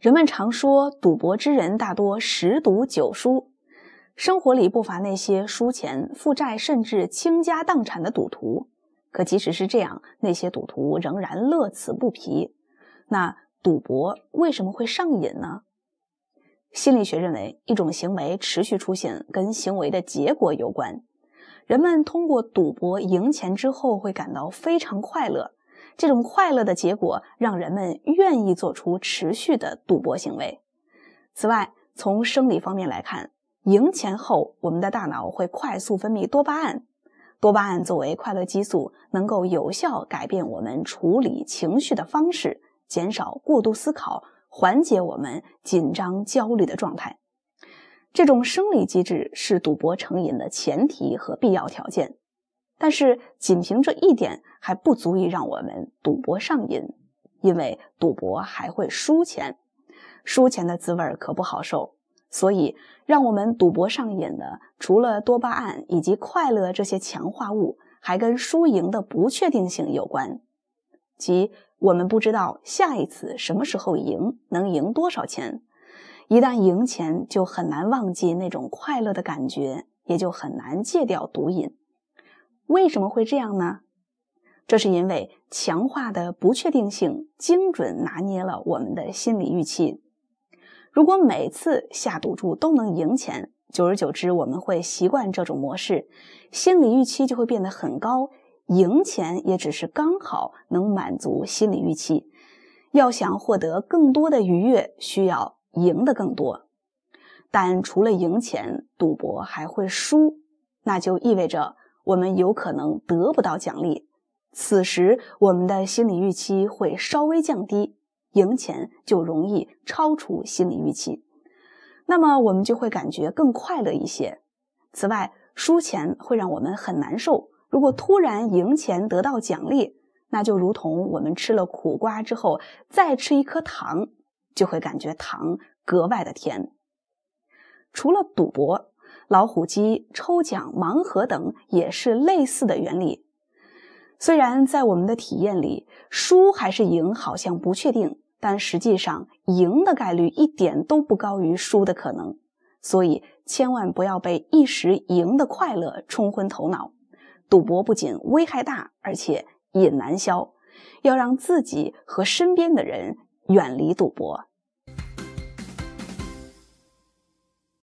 人们常说，赌博之人大多十赌九输。生活里不乏那些输钱、负债甚至倾家荡产的赌徒。可即使是这样，那些赌徒仍然乐此不疲。那赌博为什么会上瘾呢？心理学认为，一种行为持续出现跟行为的结果有关。人们通过赌博赢钱之后，会感到非常快乐。这种快乐的结果，让人们愿意做出持续的赌博行为。此外，从生理方面来看，赢钱后，我们的大脑会快速分泌多巴胺。多巴胺作为快乐激素，能够有效改变我们处理情绪的方式，减少过度思考，缓解我们紧张焦虑的状态。这种生理机制是赌博成瘾的前提和必要条件。但是，仅凭这一点。还不足以让我们赌博上瘾，因为赌博还会输钱，输钱的滋味可不好受。所以，让我们赌博上瘾的除了多巴胺以及快乐这些强化物，还跟输赢的不确定性有关，即我们不知道下一次什么时候赢，能赢多少钱。一旦赢钱，就很难忘记那种快乐的感觉，也就很难戒掉毒瘾。为什么会这样呢？这是因为强化的不确定性精准拿捏了我们的心理预期。如果每次下赌注都能赢钱，久而久之我们会习惯这种模式，心理预期就会变得很高，赢钱也只是刚好能满足心理预期。要想获得更多的愉悦，需要赢得更多。但除了赢钱，赌博还会输，那就意味着我们有可能得不到奖励。此时，我们的心理预期会稍微降低，赢钱就容易超出心理预期，那么我们就会感觉更快乐一些。此外，输钱会让我们很难受。如果突然赢钱得到奖励，那就如同我们吃了苦瓜之后再吃一颗糖，就会感觉糖格外的甜。除了赌博、老虎机、抽奖、盲盒等，也是类似的原理。虽然在我们的体验里，输还是赢好像不确定，但实际上赢的概率一点都不高于输的可能，所以千万不要被一时赢的快乐冲昏头脑。赌博不仅危害大，而且瘾难消，要让自己和身边的人远离赌博。